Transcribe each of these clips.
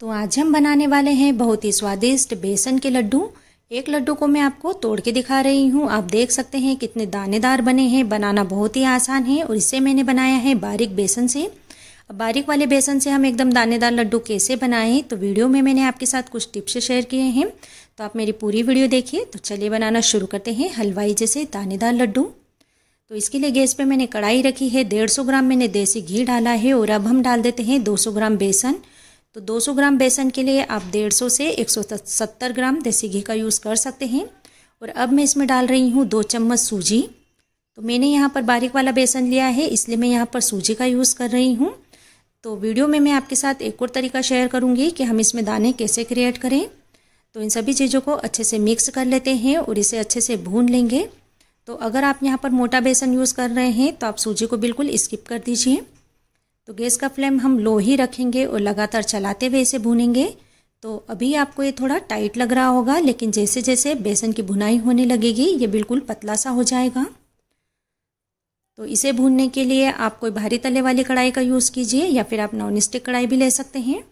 तो आज हम बनाने वाले हैं बहुत ही स्वादिष्ट बेसन के लड्डू एक लड्डू को मैं आपको तोड़ के दिखा रही हूँ आप देख सकते हैं कितने दानेदार बने हैं बनाना बहुत ही आसान है और इसे मैंने बनाया है बारीक बेसन से अब बारीक वाले बेसन से हम एकदम दानेदार लड्डू कैसे बनाएं तो वीडियो में मैंने आपके साथ कुछ टिप्स शेयर किए हैं तो आप मेरी पूरी वीडियो देखिए तो चलिए बनाना शुरू करते हैं हलवाई जैसे दानेदार लड्डू तो इसके लिए गैस पे मैंने कढ़ाई रखी है 150 ग्राम मैंने देसी घी डाला है और अब हम डाल देते हैं 200 ग्राम बेसन तो 200 ग्राम बेसन के लिए आप 150 से 170 ग्राम देसी घी का यूज़ कर सकते हैं और अब मैं इसमें डाल रही हूँ दो चम्मच सूजी तो मैंने यहाँ पर बारीक वाला बेसन लिया है इसलिए मैं यहाँ पर सूजी का यूज़ कर रही हूँ तो वीडियो में मैं आपके साथ एक और तरीका शेयर करूँगी कि हम इसमें दाने कैसे क्रिएट करें तो इन सभी चीज़ों को अच्छे से मिक्स कर लेते हैं और इसे अच्छे से भून लेंगे तो अगर आप यहाँ पर मोटा बेसन यूज़ कर रहे हैं तो आप सूजी को बिल्कुल स्किप कर दीजिए तो गैस का फ्लेम हम लो ही रखेंगे और लगातार चलाते हुए इसे भूनेंगे तो अभी आपको ये थोड़ा टाइट लग रहा होगा लेकिन जैसे जैसे बेसन की भुनाई होने लगेगी ये बिल्कुल पतला सा हो जाएगा तो इसे भूनने के लिए आप कोई भारी तले वाली कढ़ाई का यूज़ कीजिए या फिर आप नॉन स्टिक कढ़ाई भी ले सकते हैं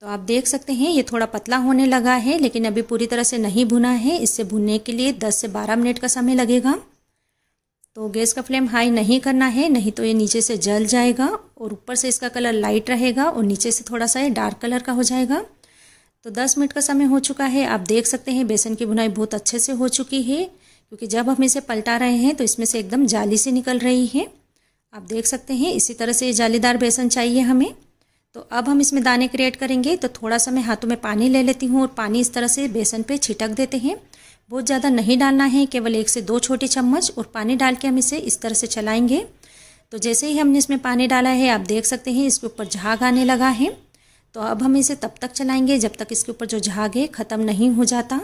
तो आप देख सकते हैं ये थोड़ा पतला होने लगा है लेकिन अभी पूरी तरह से नहीं भुना है इससे भुनने के लिए 10 से 12 मिनट का समय लगेगा तो गैस का फ्लेम हाई नहीं करना है नहीं तो ये नीचे से जल जाएगा और ऊपर से इसका कलर लाइट रहेगा और नीचे से थोड़ा सा ये डार्क कलर का हो जाएगा तो 10 मिनट का समय हो चुका है आप देख सकते हैं बेसन की बुनाई बहुत अच्छे से हो चुकी है क्योंकि जब हम इसे पलटा रहे हैं तो इसमें से एकदम जाली से निकल रही है आप देख सकते हैं इसी तरह से ये जालीदार बेसन चाहिए हमें तो अब हम इसमें दाने क्रिएट करेंगे तो थोड़ा सा मैं हाथों में पानी ले लेती हूँ और पानी इस तरह से बेसन पे छिटक देते हैं बहुत ज़्यादा नहीं डालना है केवल एक से दो छोटे चम्मच और पानी डाल के हम इसे इस तरह से चलाएंगे तो जैसे ही हमने इसमें पानी डाला है आप देख सकते हैं इसके ऊपर झाग आने लगा है तो अब हम इसे तब तक चलाएंगे जब तक इसके ऊपर जो झाग है ख़त्म नहीं हो जाता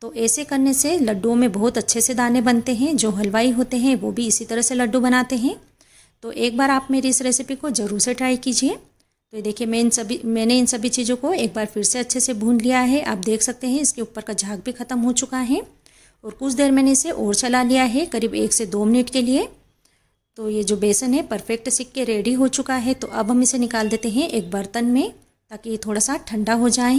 तो ऐसे करने से लड्डुओं में बहुत अच्छे से दाने बनते हैं जो हलवाई होते हैं वो भी इसी तरह से लड्डू बनाते हैं तो एक बार आप मेरी इस रेसिपी को ज़रूर से ट्राई कीजिए तो देखिए मैं इन सभी मैंने इन सभी चीज़ों को एक बार फिर से अच्छे से भून लिया है आप देख सकते हैं इसके ऊपर का झाग भी ख़त्म हो चुका है और कुछ देर मैंने इसे और चला लिया है करीब एक से दो मिनट के लिए तो ये जो बेसन है परफेक्ट सिक के रेडी हो चुका है तो अब हम इसे निकाल देते हैं एक बर्तन में ताकि ये थोड़ा सा ठंडा हो जाए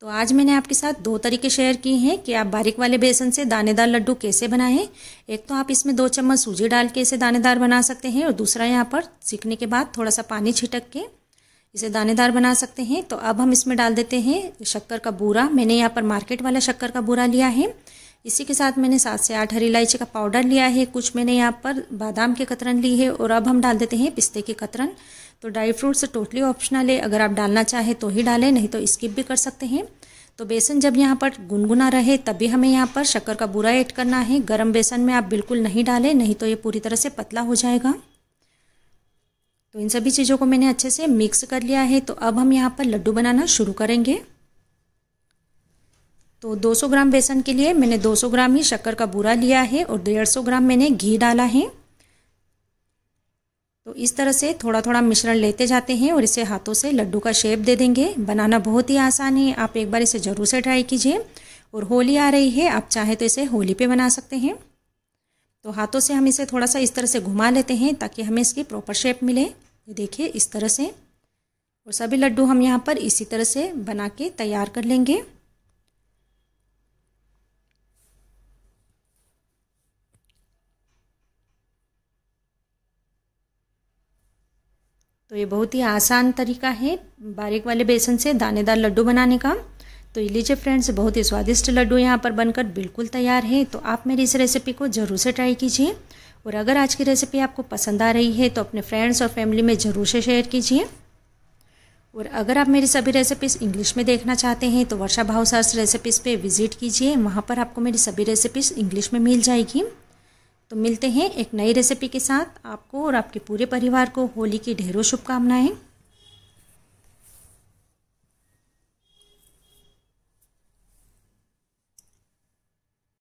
तो आज मैंने आपके साथ दो तरीके शेयर किए हैं कि आप बारीक वाले बेसन से दानेदार लड्डू कैसे बनाएं एक तो आप इसमें दो चम्मच सूजी डाल के इसे दानेदार बना सकते हैं और दूसरा यहाँ पर सीखने के बाद थोड़ा सा पानी छिटक के इसे दानेदार बना सकते हैं तो अब हम इसमें डाल देते हैं शक्कर का बूरा मैंने यहाँ पर मार्केट वाला शक्कर का बूरा लिया है इसी के साथ मैंने सात से आठ हरी इलायची का पाउडर लिया है कुछ मैंने यहाँ पर बादाम के कतरन ली है और अब हम डाल देते हैं पिस्ते के कतरन तो ड्राई फ्रूट्स टोटली ऑप्शनल है अगर आप डालना चाहें तो ही डालें नहीं तो स्किप भी कर सकते हैं तो बेसन जब यहाँ पर गुनगुना रहे तभी हमें यहाँ पर शक्कर का बुरा ऐड करना है गर्म बेसन में आप बिल्कुल नहीं डालें नहीं तो ये पूरी तरह से पतला हो जाएगा तो इन सभी चीज़ों को मैंने अच्छे से मिक्स कर लिया है तो अब हम यहाँ पर लड्डू बनाना शुरू करेंगे तो 200 ग्राम बेसन के लिए मैंने 200 ग्राम ही शक्कर का बुरा लिया है और 150 ग्राम मैंने घी डाला है तो इस तरह से थोड़ा थोड़ा मिश्रण लेते जाते हैं और इसे हाथों से लड्डू का शेप दे देंगे बनाना बहुत ही आसान है आप एक बार इसे ज़रूर से ट्राई कीजिए और होली आ रही है आप चाहे तो इसे होली पे बना सकते हैं तो हाथों से हम इसे थोड़ा सा इस तरह से घुमा लेते हैं ताकि हमें इसकी प्रॉपर शेप मिले ये देखिए इस तरह से और सभी लड्डू हम यहाँ पर इसी तरह से बना के तैयार कर लेंगे तो ये बहुत ही आसान तरीका है बारीक वाले बेसन से दानेदार लड्डू बनाने का तो ये लीजिए फ्रेंड्स बहुत ही स्वादिष्ट लड्डू यहाँ पर बनकर बिल्कुल तैयार है तो आप मेरी इस रेसिपी को ज़रूर से ट्राई कीजिए और अगर आज की रेसिपी आपको पसंद आ रही है तो अपने फ्रेंड्स और फैमिली में ज़रूर से शेयर कीजिए और अगर आप मेरी सभी रेसिपीज़ इंग्लिश में देखना चाहते हैं तो वर्षा भाव रेसिपीज़ पर विज़िट कीजिए वहाँ पर आपको मेरी सभी रेसिपीज़ इंग्लिश में मिल जाएगी तो मिलते हैं एक नई रेसिपी के साथ आपको और आपके पूरे परिवार को होली की ढेरों शुभकामनाएं